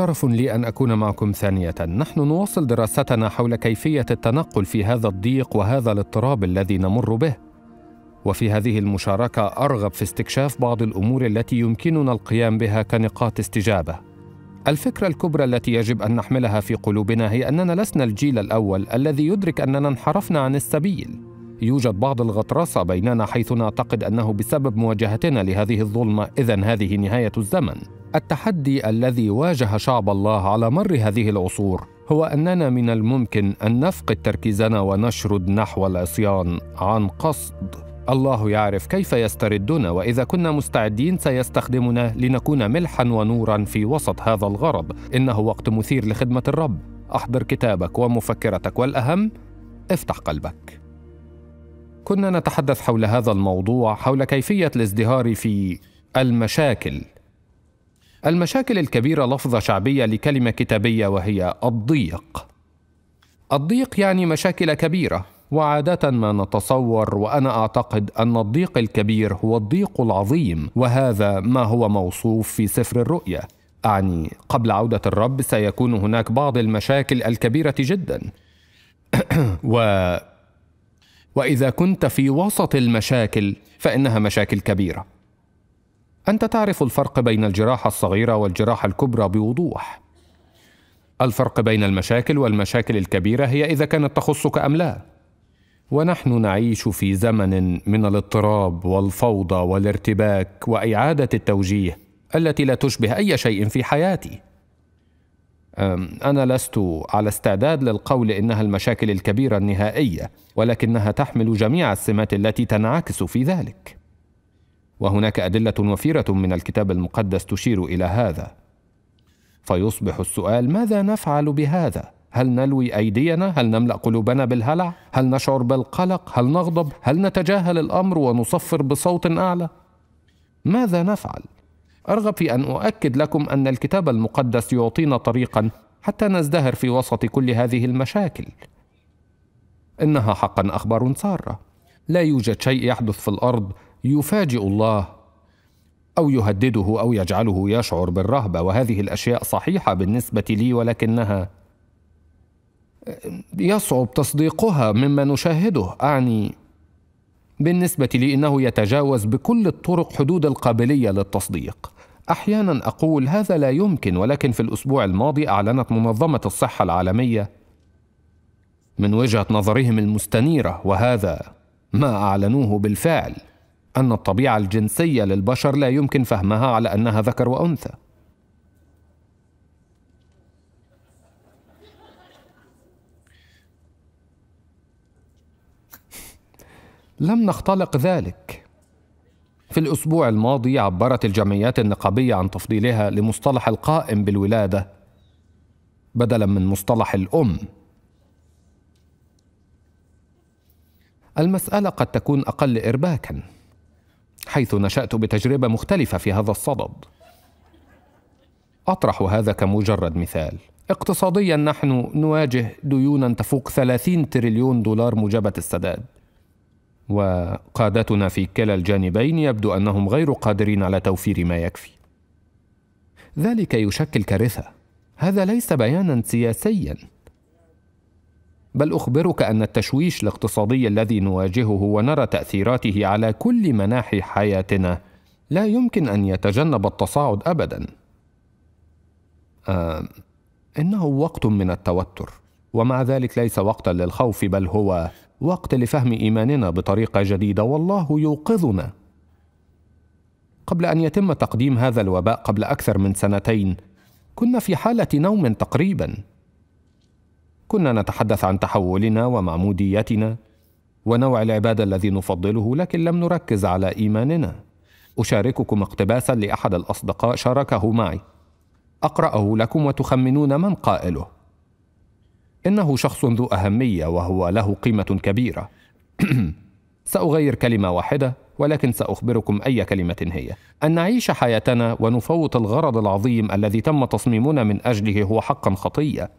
شرف لي أن أكون معكم ثانية نحن نواصل دراستنا حول كيفية التنقل في هذا الضيق وهذا الاضطراب الذي نمر به وفي هذه المشاركة أرغب في استكشاف بعض الأمور التي يمكننا القيام بها كنقاط استجابة الفكرة الكبرى التي يجب أن نحملها في قلوبنا هي أننا لسنا الجيل الأول الذي يدرك أننا انحرفنا عن السبيل يوجد بعض الغطرسة بيننا حيث نعتقد أنه بسبب مواجهتنا لهذه الظلمة إذا هذه نهاية الزمن التحدي الذي واجه شعب الله على مر هذه العصور هو اننا من الممكن ان نفقد تركيزنا ونشرد نحو العصيان عن قصد الله يعرف كيف يستردنا واذا كنا مستعدين سيستخدمنا لنكون ملحا ونورا في وسط هذا الغرض انه وقت مثير لخدمه الرب احضر كتابك ومفكرتك والاهم افتح قلبك كنا نتحدث حول هذا الموضوع حول كيفيه الازدهار في المشاكل المشاكل الكبيرة لفظة شعبية لكلمة كتابية وهي الضيق. الضيق يعني مشاكل كبيرة، وعادة ما نتصور وأنا أعتقد أن الضيق الكبير هو الضيق العظيم، وهذا ما هو موصوف في سفر الرؤيا. أعني قبل عودة الرب سيكون هناك بعض المشاكل الكبيرة جدا. و وإذا كنت في وسط المشاكل فإنها مشاكل كبيرة. أنت تعرف الفرق بين الجراحة الصغيرة والجراحة الكبرى بوضوح. الفرق بين المشاكل والمشاكل الكبيرة هي إذا كانت تخصك أم لا. ونحن نعيش في زمن من الاضطراب والفوضى والارتباك وإعادة التوجيه التي لا تشبه أي شيء في حياتي. أنا لست على استعداد للقول إنها المشاكل الكبيرة النهائية، ولكنها تحمل جميع السمات التي تنعكس في ذلك. وهناك ادله وفيره من الكتاب المقدس تشير الى هذا فيصبح السؤال ماذا نفعل بهذا هل نلوي ايدينا هل نملا قلوبنا بالهلع هل نشعر بالقلق هل نغضب هل نتجاهل الامر ونصفر بصوت اعلى ماذا نفعل ارغب في ان اؤكد لكم ان الكتاب المقدس يعطينا طريقا حتى نزدهر في وسط كل هذه المشاكل انها حقا اخبار ساره لا يوجد شيء يحدث في الارض يفاجئ الله او يهدده او يجعله يشعر بالرهبه وهذه الاشياء صحيحه بالنسبه لي ولكنها آه، يصعب تصديقها مما نشاهده اعني بالنسبه لي انه يتجاوز بكل الطرق حدود القابليه للتصديق احيانا اقول هذا لا يمكن ولكن في الاسبوع الماضي اعلنت منظمه الصحه العالميه من وجهه نظرهم المستنيره وهذا ما اعلنوه بالفعل أن الطبيعة الجنسية للبشر لا يمكن فهمها على أنها ذكر وأنثى لم نختلق ذلك في الأسبوع الماضي عبرت الجمعيات النقابية عن تفضيلها لمصطلح القائم بالولادة بدلا من مصطلح الأم المسألة قد تكون أقل إرباكاً حيث نشأت بتجربة مختلفة في هذا الصدد. أطرح هذا كمجرد مثال. اقتصاديا نحن نواجه ديونا تفوق 30 تريليون دولار موجبة السداد. وقادتنا في كلا الجانبين يبدو أنهم غير قادرين على توفير ما يكفي. ذلك يشكل كارثة. هذا ليس بيانا سياسيا بل اخبرك ان التشويش الاقتصادي الذي نواجهه ونرى تاثيراته على كل مناحي حياتنا لا يمكن ان يتجنب التصاعد ابدا آه انه وقت من التوتر ومع ذلك ليس وقتا للخوف بل هو وقت لفهم ايماننا بطريقه جديده والله يوقظنا قبل ان يتم تقديم هذا الوباء قبل اكثر من سنتين كنا في حاله نوم تقريبا كنا نتحدث عن تحولنا ومعموديتنا ونوع العباده الذي نفضله لكن لم نركز على ايماننا اشارككم اقتباسا لاحد الاصدقاء شاركه معي اقراه لكم وتخمنون من قائله انه شخص ذو اهميه وهو له قيمه كبيره ساغير كلمه واحده ولكن ساخبركم اي كلمه هي ان نعيش حياتنا ونفوت الغرض العظيم الذي تم تصميمنا من اجله هو حقا خطيه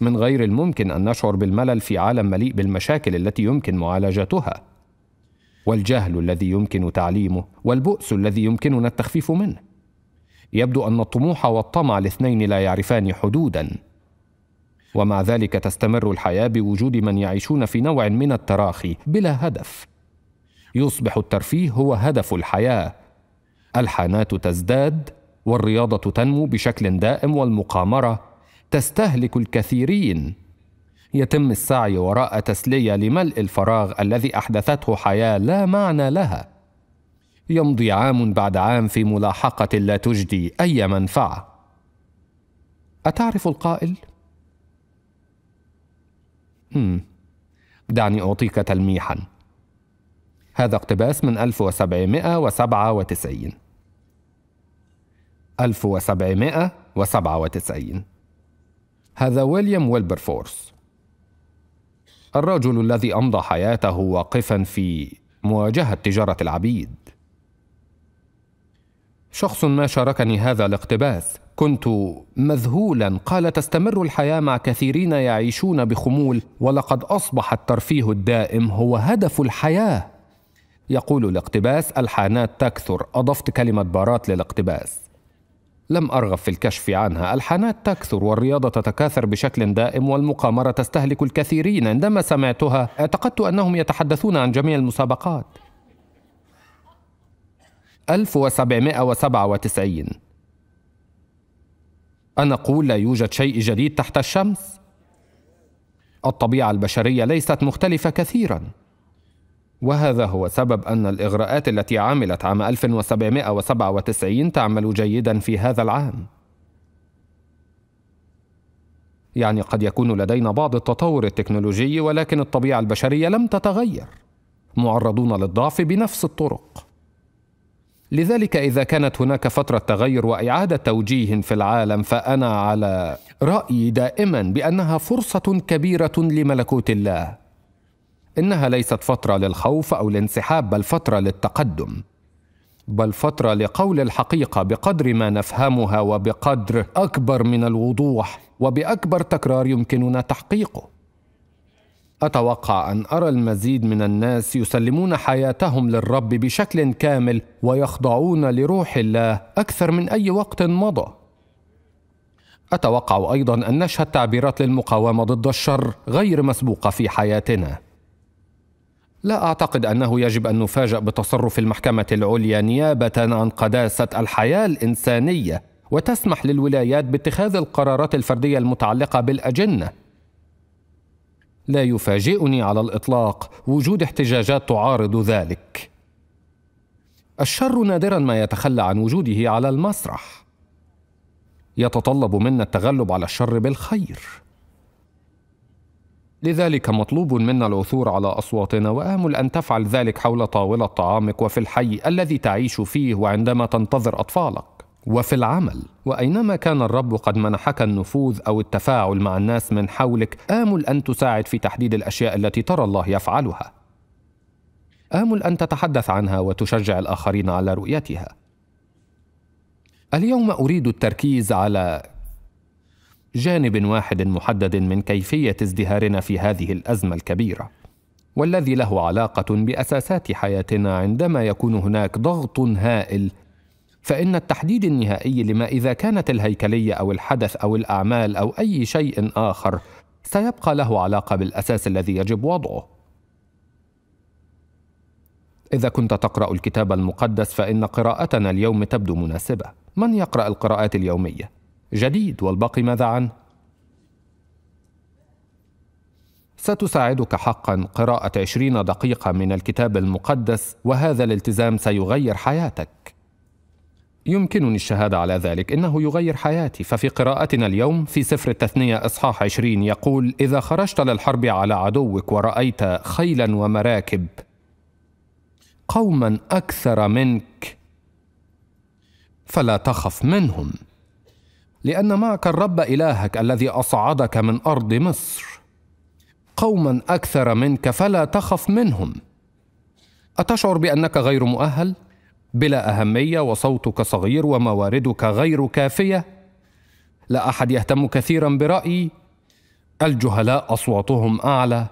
من غير الممكن ان نشعر بالملل في عالم مليء بالمشاكل التي يمكن معالجتها والجهل الذي يمكن تعليمه والبؤس الذي يمكننا التخفيف منه يبدو ان الطموح والطمع الاثنين لا يعرفان حدودا ومع ذلك تستمر الحياه بوجود من يعيشون في نوع من التراخي بلا هدف يصبح الترفيه هو هدف الحياه الحانات تزداد والرياضه تنمو بشكل دائم والمقامره تستهلك الكثيرين يتم السعي وراء تسليه لملء الفراغ الذي احدثته حياه لا معنى لها يمضي عام بعد عام في ملاحقه لا تجدي اي منفعه اتعرف القائل هم. دعني اعطيك تلميحا هذا اقتباس من 1797 1797 هذا ويليام ويلبرفورس الرجل الذي امضى حياته واقفا في مواجهه تجاره العبيد شخص ما شاركني هذا الاقتباس كنت مذهولا قال تستمر الحياه مع كثيرين يعيشون بخمول ولقد اصبح الترفيه الدائم هو هدف الحياه يقول الاقتباس الحانات تكثر اضفت كلمه بارات للاقتباس لم أرغب في الكشف عنها الحانات تكثر والرياضة تتكاثر بشكل دائم والمقامرة تستهلك الكثيرين عندما سمعتها اعتقدت أنهم يتحدثون عن جميع المسابقات 1797 أنا أقول لا يوجد شيء جديد تحت الشمس؟ الطبيعة البشرية ليست مختلفة كثيراً وهذا هو سبب أن الإغراءات التي عملت عام 1797 تعمل جيدا في هذا العام يعني قد يكون لدينا بعض التطور التكنولوجي ولكن الطبيعة البشرية لم تتغير معرضون للضعف بنفس الطرق لذلك إذا كانت هناك فترة تغير وإعادة توجيه في العالم فأنا على رأيي دائما بأنها فرصة كبيرة لملكوت الله انها ليست فتره للخوف او الانسحاب بل فتره للتقدم بل فتره لقول الحقيقه بقدر ما نفهمها وبقدر اكبر من الوضوح وباكبر تكرار يمكننا تحقيقه اتوقع ان ارى المزيد من الناس يسلمون حياتهم للرب بشكل كامل ويخضعون لروح الله اكثر من اي وقت مضى اتوقع ايضا ان نشهد تعبيرات للمقاومه ضد الشر غير مسبوقه في حياتنا لا أعتقد أنه يجب أن نفاجأ بتصرف المحكمة العليا نيابة عن قداسة الحياة الإنسانية وتسمح للولايات باتخاذ القرارات الفردية المتعلقة بالأجنة. لا يفاجئني على الإطلاق وجود احتجاجات تعارض ذلك. الشر نادرا ما يتخلى عن وجوده على المسرح. يتطلب منا التغلب على الشر بالخير. لذلك مطلوب منا العثور على أصواتنا وآمل أن تفعل ذلك حول طاولة طعامك وفي الحي الذي تعيش فيه وعندما تنتظر أطفالك وفي العمل واينما كان الرب قد منحك النفوذ او التفاعل مع الناس من حولك امل ان تساعد في تحديد الاشياء التي ترى الله يفعلها امل ان تتحدث عنها وتشجع الاخرين على رؤيتها اليوم اريد التركيز على جانب واحد محدد من كيفيه ازدهارنا في هذه الازمه الكبيره والذي له علاقه باساسات حياتنا عندما يكون هناك ضغط هائل فان التحديد النهائي لما اذا كانت الهيكليه او الحدث او الاعمال او اي شيء اخر سيبقى له علاقه بالاساس الذي يجب وضعه اذا كنت تقرا الكتاب المقدس فان قراءتنا اليوم تبدو مناسبه من يقرا القراءات اليوميه جديد والباقي ماذا عنه ستساعدك حقا قراءة عشرين دقيقة من الكتاب المقدس وهذا الالتزام سيغير حياتك يمكنني الشهادة على ذلك إنه يغير حياتي ففي قراءتنا اليوم في سفر التثنية إصحاح عشرين يقول إذا خرجت للحرب على عدوك ورأيت خيلا ومراكب قوما أكثر منك فلا تخف منهم لان معك الرب الهك الذي اصعدك من ارض مصر قوما اكثر منك فلا تخف منهم اتشعر بانك غير مؤهل بلا اهميه وصوتك صغير ومواردك غير كافيه لا احد يهتم كثيرا برايي الجهلاء اصواتهم اعلى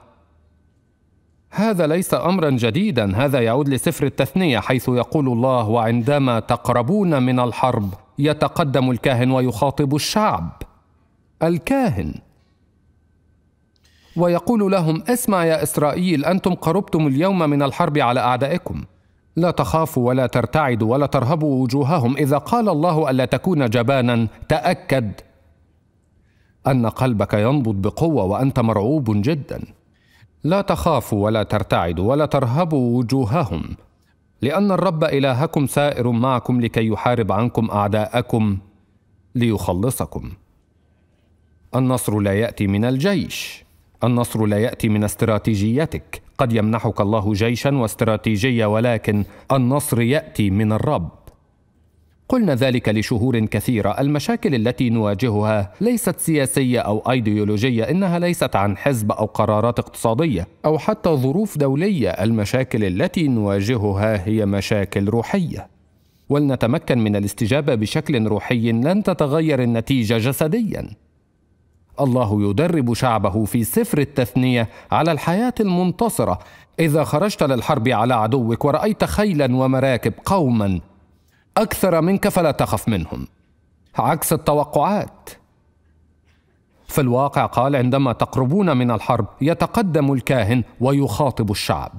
هذا ليس امرا جديدا هذا يعود لسفر التثنيه حيث يقول الله وعندما تقربون من الحرب يتقدم الكاهن ويخاطب الشعب الكاهن ويقول لهم اسمع يا اسرائيل انتم قربتم اليوم من الحرب على اعدائكم لا تخافوا ولا ترتعدوا ولا ترهبوا وجوههم اذا قال الله الا تكون جبانا تاكد ان قلبك ينبض بقوه وانت مرعوب جدا لا تخافوا ولا ترتعدوا ولا ترهبوا وجوههم لان الرب الهكم سائر معكم لكي يحارب عنكم اعداءكم ليخلصكم النصر لا ياتي من الجيش النصر لا ياتي من استراتيجيتك قد يمنحك الله جيشا واستراتيجيه ولكن النصر ياتي من الرب قلنا ذلك لشهور كثيرة المشاكل التي نواجهها ليست سياسية أو أيديولوجية إنها ليست عن حزب أو قرارات اقتصادية أو حتى ظروف دولية المشاكل التي نواجهها هي مشاكل روحية ولنتمكن من الاستجابة بشكل روحي لن تتغير النتيجة جسدياً الله يدرب شعبه في سفر التثنية على الحياة المنتصرة إذا خرجت للحرب على عدوك ورأيت خيلا ومراكب قوما أكثر منك فلا تخف منهم عكس التوقعات في الواقع قال عندما تقربون من الحرب يتقدم الكاهن ويخاطب الشعب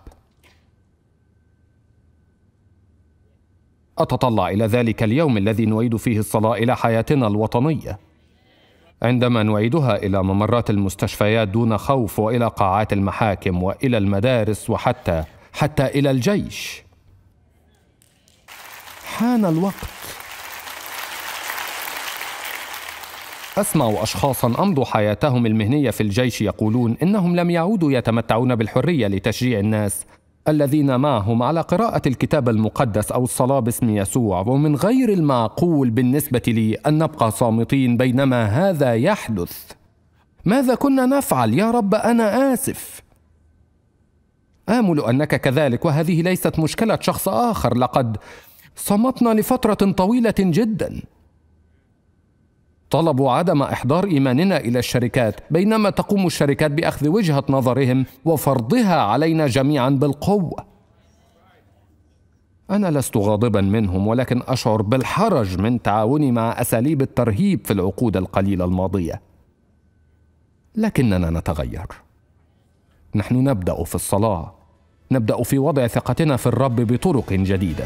أتطلع إلى ذلك اليوم الذي نعيد فيه الصلاة إلى حياتنا الوطنية عندما نعيدها إلى ممرات المستشفيات دون خوف وإلى قاعات المحاكم وإلى المدارس وحتى حتى إلى الجيش حان الوقت أسمع أشخاصا أمضوا حياتهم المهنية في الجيش يقولون إنهم لم يعودوا يتمتعون بالحرية لتشجيع الناس الذين معهم على قراءة الكتاب المقدس أو الصلاة باسم يسوع ومن غير المعقول بالنسبة لي أن نبقى صامتين بينما هذا يحدث ماذا كنا نفعل يا رب أنا آسف آمل أنك كذلك وهذه ليست مشكلة شخص آخر لقد صمتنا لفتره طويله جدا طلبوا عدم احضار ايماننا الى الشركات بينما تقوم الشركات باخذ وجهه نظرهم وفرضها علينا جميعا بالقوه انا لست غاضبا منهم ولكن اشعر بالحرج من تعاوني مع اساليب الترهيب في العقود القليله الماضيه لكننا نتغير نحن نبدا في الصلاه نبدا في وضع ثقتنا في الرب بطرق جديده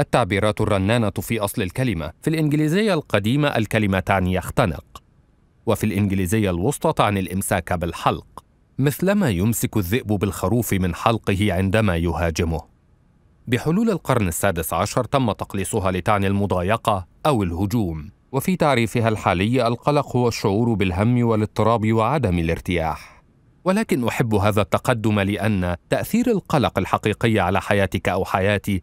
التعبيرات الرنانة في أصل الكلمة في الإنجليزية القديمة الكلمة تعني يختنق وفي الإنجليزية الوسطى تعني الإمساك بالحلق مثلما يمسك الذئب بالخروف من حلقه عندما يهاجمه بحلول القرن السادس عشر تم تقليصها لتعني المضايقة أو الهجوم وفي تعريفها الحالي القلق هو الشعور بالهم والاضطراب وعدم الارتياح ولكن احب هذا التقدم لان تاثير القلق الحقيقي على حياتك او حياتي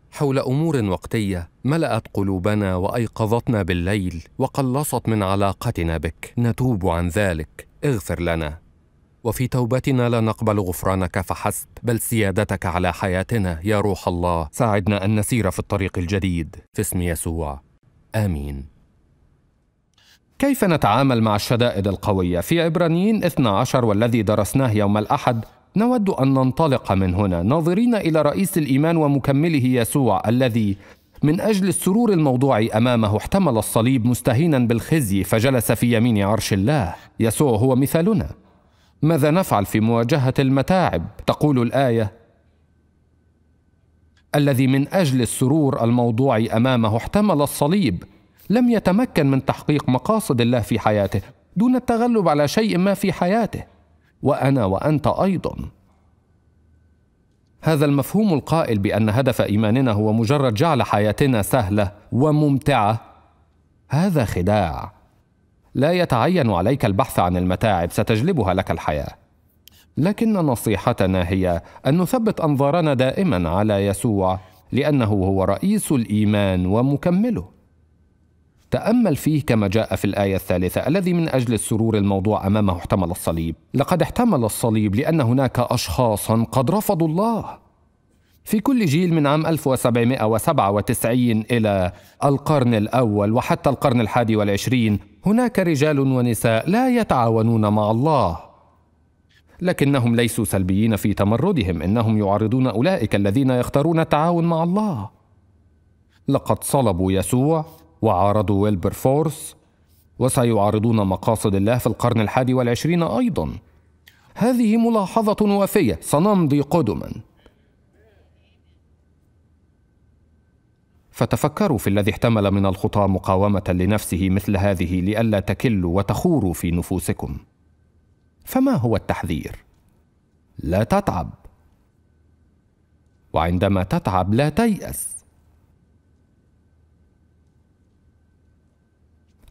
حول امور وقتيه ملات قلوبنا وايقظتنا بالليل وقلصت من علاقتنا بك نتوب عن ذلك اغفر لنا وفي توبتنا لا نقبل غفرانك فحسب بل سيادتك على حياتنا يا روح الله ساعدنا ان نسير في الطريق الجديد في اسم يسوع امين كيف نتعامل مع الشدائد القويه في عبرانيين 12 والذي درسناه يوم الاحد نود ان ننطلق من هنا ناظرين الى رئيس الايمان ومكمله يسوع الذي من اجل السرور الموضوع امامه احتمل الصليب مستهينا بالخزي فجلس في يمين عرش الله يسوع هو مثالنا ماذا نفعل في مواجهه المتاعب تقول الايه الذي من اجل السرور الموضوع امامه احتمل الصليب لم يتمكن من تحقيق مقاصد الله في حياته دون التغلب على شيء ما في حياته وانا وانت ايضا هذا المفهوم القائل بان هدف ايماننا هو مجرد جعل حياتنا سهله وممتعه هذا خداع لا يتعين عليك البحث عن المتاعب ستجلبها لك الحياه لكن نصيحتنا هي ان نثبت انظارنا دائما على يسوع لانه هو رئيس الايمان ومكمله تأمل فيه كما جاء في الآية الثالثة الذي من أجل السرور الموضوع أمامه احتمل الصليب لقد احتمل الصليب لأن هناك أشخاصا قد رفضوا الله في كل جيل من عام 1797 إلى القرن الأول وحتى القرن الحادي والعشرين هناك رجال ونساء لا يتعاونون مع الله لكنهم ليسوا سلبيين في تمردهم إنهم يعارضون أولئك الذين يختارون التعاون مع الله لقد صلبوا يسوع وعارضوا ويلبر فورس وسيعارضون مقاصد الله في القرن الحادي والعشرين أيضا هذه ملاحظة وافية سنمضي قدما فتفكروا في الذي احتمل من الخطى مقاومة لنفسه مثل هذه لئلا تكلوا وتخوروا في نفوسكم فما هو التحذير؟ لا تتعب وعندما تتعب لا تيأس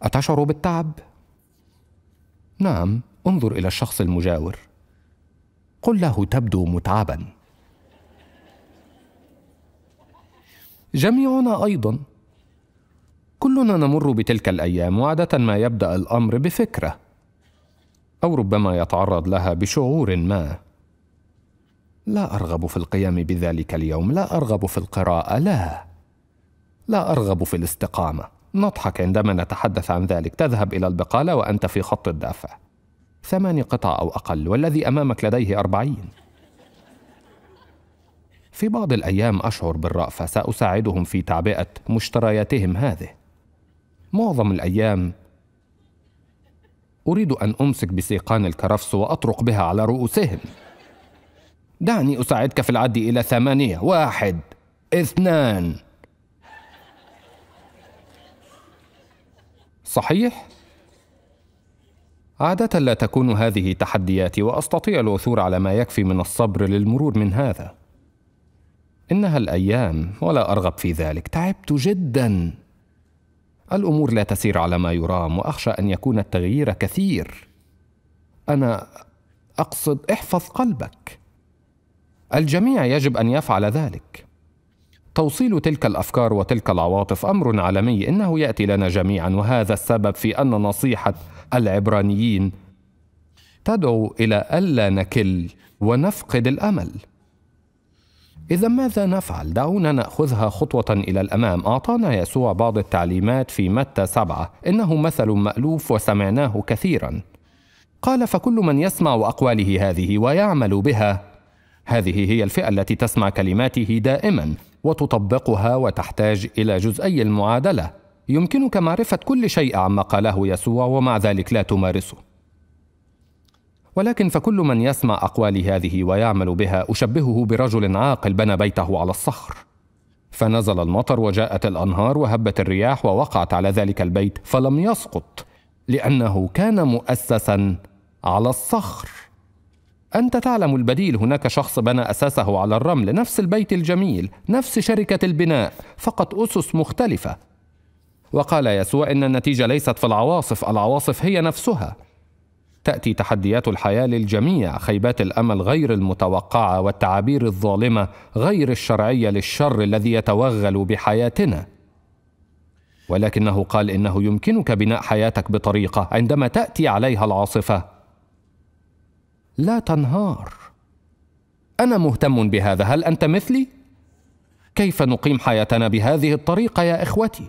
أتشعر بالتعب؟ نعم، انظر إلى الشخص المجاور. قل له تبدو متعبا. جميعنا أيضا. كلنا نمر بتلك الأيام وعادة ما يبدأ الأمر بفكرة، أو ربما يتعرض لها بشعور ما. لا أرغب في القيام بذلك اليوم، لا أرغب في القراءة، لا. لا أرغب في الاستقامة. نضحك عندما نتحدث عن ذلك تذهب إلى البقالة وأنت في خط الدافع ثماني قطع أو أقل والذي أمامك لديه أربعين في بعض الأيام أشعر بالرأفة سأساعدهم في تعبئة مشترياتهم هذه معظم الأيام أريد أن أمسك بسيقان الكرفس وأطرق بها على رؤوسهم دعني أساعدك في العد إلى ثمانية واحد اثنان صحيح عاده لا تكون هذه تحدياتي واستطيع العثور على ما يكفي من الصبر للمرور من هذا انها الايام ولا ارغب في ذلك تعبت جدا الامور لا تسير على ما يرام واخشى ان يكون التغيير كثير انا اقصد احفظ قلبك الجميع يجب ان يفعل ذلك توصيل تلك الافكار وتلك العواطف امر عالمي انه ياتي لنا جميعا وهذا السبب في ان نصيحه العبرانيين تدعو الى الا نكل ونفقد الامل اذا ماذا نفعل دعونا ناخذها خطوه الى الامام اعطانا يسوع بعض التعليمات في متى سبعه انه مثل مالوف وسمعناه كثيرا قال فكل من يسمع اقواله هذه ويعمل بها هذه هي الفئه التي تسمع كلماته دائما وتطبقها وتحتاج الى جزئي المعادله يمكنك معرفه كل شيء عما قاله يسوع ومع ذلك لا تمارسه ولكن فكل من يسمع اقوالي هذه ويعمل بها اشبهه برجل عاقل بنى بيته على الصخر فنزل المطر وجاءت الانهار وهبت الرياح ووقعت على ذلك البيت فلم يسقط لانه كان مؤسسا على الصخر أنت تعلم البديل هناك شخص بنى أساسه على الرمل نفس البيت الجميل نفس شركة البناء فقط أسس مختلفة وقال يسوع إن النتيجة ليست في العواصف العواصف هي نفسها تأتي تحديات الحياة للجميع خيبات الأمل غير المتوقعة والتعابير الظالمة غير الشرعية للشر الذي يتوغل بحياتنا ولكنه قال إنه يمكنك بناء حياتك بطريقة عندما تأتي عليها العاصفة لا تنهار انا مهتم بهذا هل انت مثلي كيف نقيم حياتنا بهذه الطريقه يا اخوتي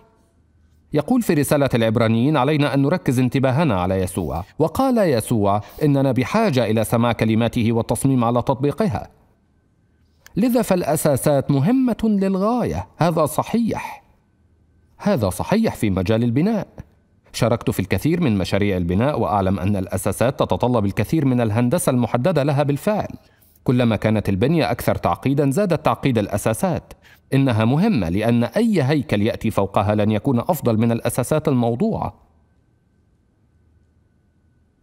يقول في رسالة العبرانيين علينا أن نركز انتباهنا على يسوع، وقال يسوع إننا بحاجة إلى سماع كلماته والتصميم على تطبيقها. لذا فالأساسات مهمة للغاية، هذا صحيح. هذا صحيح في مجال البناء. شاركت في الكثير من مشاريع البناء وأعلم أن الأساسات تتطلب الكثير من الهندسة المحددة لها بالفعل كلما كانت البنية أكثر تعقيدا زادت تعقيد الأساسات إنها مهمة لأن أي هيكل يأتي فوقها لن يكون أفضل من الأساسات الموضوعة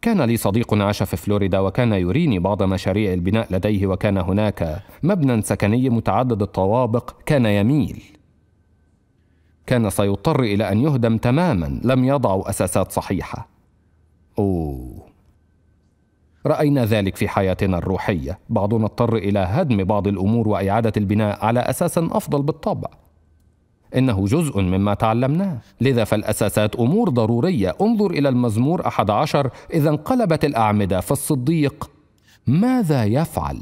كان لي صديق عاش في فلوريدا وكان يريني بعض مشاريع البناء لديه وكان هناك مبنى سكني متعدد الطوابق كان يميل كان سيضطر إلى أن يهدم تماما لم يضعوا أساسات صحيحة أوه رأينا ذلك في حياتنا الروحية بعضنا اضطر إلى هدم بعض الأمور وإعادة البناء على أساس أفضل بالطبع إنه جزء مما تعلمناه لذا فالأساسات أمور ضرورية انظر إلى المزمور أحد عشر إذا انقلبت الأعمدة فالصديق ماذا يفعل؟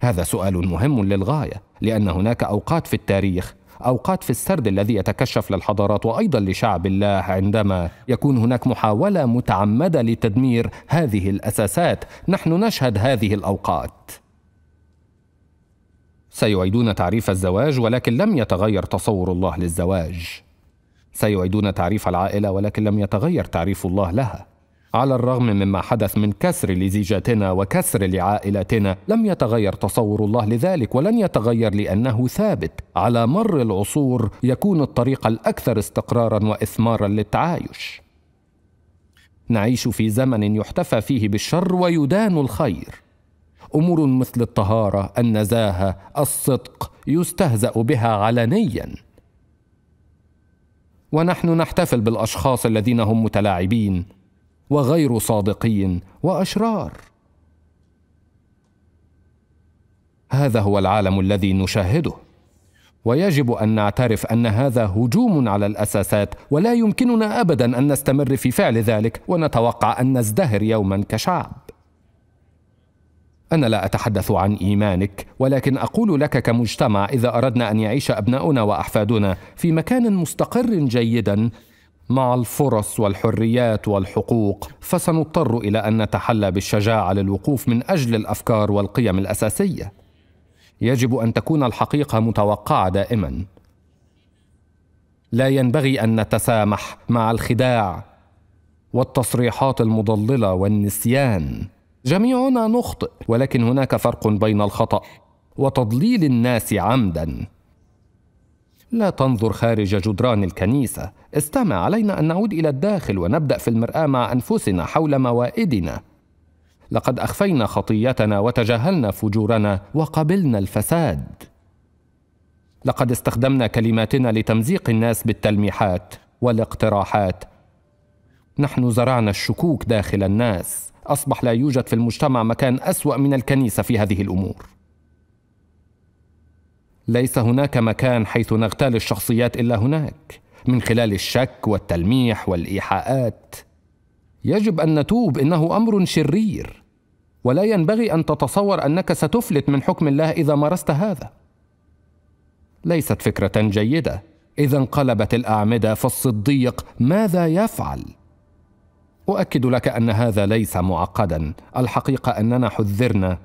هذا سؤال مهم للغاية لأن هناك أوقات في التاريخ أوقات في السرد الذي يتكشف للحضارات وأيضا لشعب الله عندما يكون هناك محاولة متعمدة لتدمير هذه الأساسات نحن نشهد هذه الأوقات سيعيدون تعريف الزواج ولكن لم يتغير تصور الله للزواج سيعيدون تعريف العائله ولكن لم يتغير تعريف الله لها على الرغم مما حدث من كسر لزيجاتنا وكسر لعائلتنا لم يتغير تصور الله لذلك ولن يتغير لانه ثابت على مر العصور يكون الطريق الاكثر استقرارا واثمارا للتعايش نعيش في زمن يحتفى فيه بالشر ويدان الخير امور مثل الطهاره النزاهه الصدق يستهزا بها علنيا ونحن نحتفل بالاشخاص الذين هم متلاعبين وغير صادقين واشرار هذا هو العالم الذي نشاهده ويجب ان نعترف ان هذا هجوم على الاساسات ولا يمكننا ابدا ان نستمر في فعل ذلك ونتوقع ان نزدهر يوما كشعب انا لا اتحدث عن ايمانك ولكن اقول لك كمجتمع اذا اردنا ان يعيش ابناؤنا واحفادنا في مكان مستقر جيدا مع الفرص والحريات والحقوق فسنضطر الى ان نتحلى بالشجاعه للوقوف من اجل الافكار والقيم الاساسيه يجب ان تكون الحقيقه متوقعه دائما لا ينبغي ان نتسامح مع الخداع والتصريحات المضلله والنسيان جميعنا نخطئ ولكن هناك فرق بين الخطا وتضليل الناس عمدا لا تنظر خارج جدران الكنيسة استمع علينا أن نعود إلى الداخل ونبدأ في المرآة مع أنفسنا حول موائدنا لقد أخفينا خطيتنا وتجاهلنا فجورنا وقبلنا الفساد لقد استخدمنا كلماتنا لتمزيق الناس بالتلميحات والاقتراحات نحن زرعنا الشكوك داخل الناس اصبح لا يوجد في المجتمع مكان اسوا من الكنيسه في هذه الامور ليس هناك مكان حيث نغتال الشخصيات الا هناك من خلال الشك والتلميح والايحاءات يجب ان نتوب انه امر شرير ولا ينبغي ان تتصور انك ستفلت من حكم الله اذا مارست هذا ليست فكره جيده اذا انقلبت الاعمده فالصديق ماذا يفعل اؤكد لك ان هذا ليس معقدا الحقيقه اننا حذرنا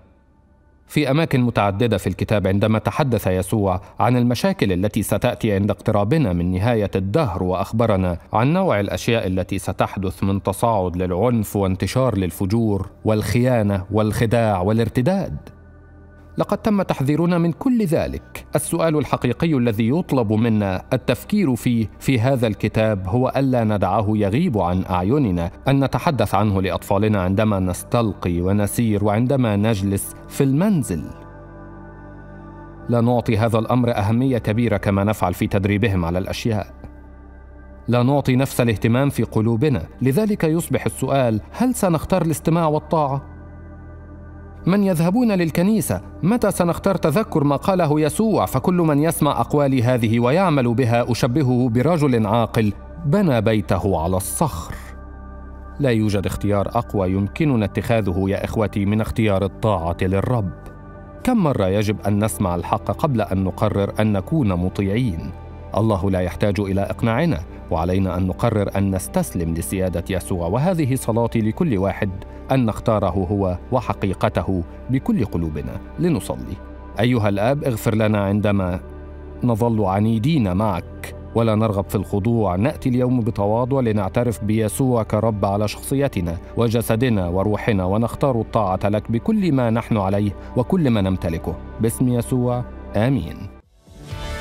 في اماكن متعدده في الكتاب عندما تحدث يسوع عن المشاكل التي ستاتي عند اقترابنا من نهايه الدهر واخبرنا عن نوع الاشياء التي ستحدث من تصاعد للعنف وانتشار للفجور والخيانه والخداع والارتداد لقد تم تحذيرنا من كل ذلك السؤال الحقيقي الذي يطلب منا التفكير فيه في هذا الكتاب هو الا ندعه يغيب عن اعيننا ان نتحدث عنه لاطفالنا عندما نستلقي ونسير وعندما نجلس في المنزل لا نعطي هذا الامر اهميه كبيره كما نفعل في تدريبهم على الاشياء لا نعطي نفس الاهتمام في قلوبنا لذلك يصبح السؤال هل سنختار الاستماع والطاعه من يذهبون للكنيسة متى سنختار تذكر ما قاله يسوع فكل من يسمع أقوالي هذه ويعمل بها أشبهه برجل عاقل بنى بيته على الصخر لا يوجد اختيار أقوى يمكننا اتخاذه يا إخوتي من اختيار الطاعة للرب كم مرة يجب أن نسمع الحق قبل أن نقرر أن نكون مطيعين الله لا يحتاج الى اقناعنا وعلينا ان نقرر ان نستسلم لسياده يسوع وهذه صلاتي لكل واحد ان نختاره هو وحقيقته بكل قلوبنا لنصلي ايها الاب اغفر لنا عندما نظل عنيدين معك ولا نرغب في الخضوع ناتي اليوم بتواضع لنعترف بيسوع كرب على شخصيتنا وجسدنا وروحنا ونختار الطاعه لك بكل ما نحن عليه وكل ما نمتلكه باسم يسوع امين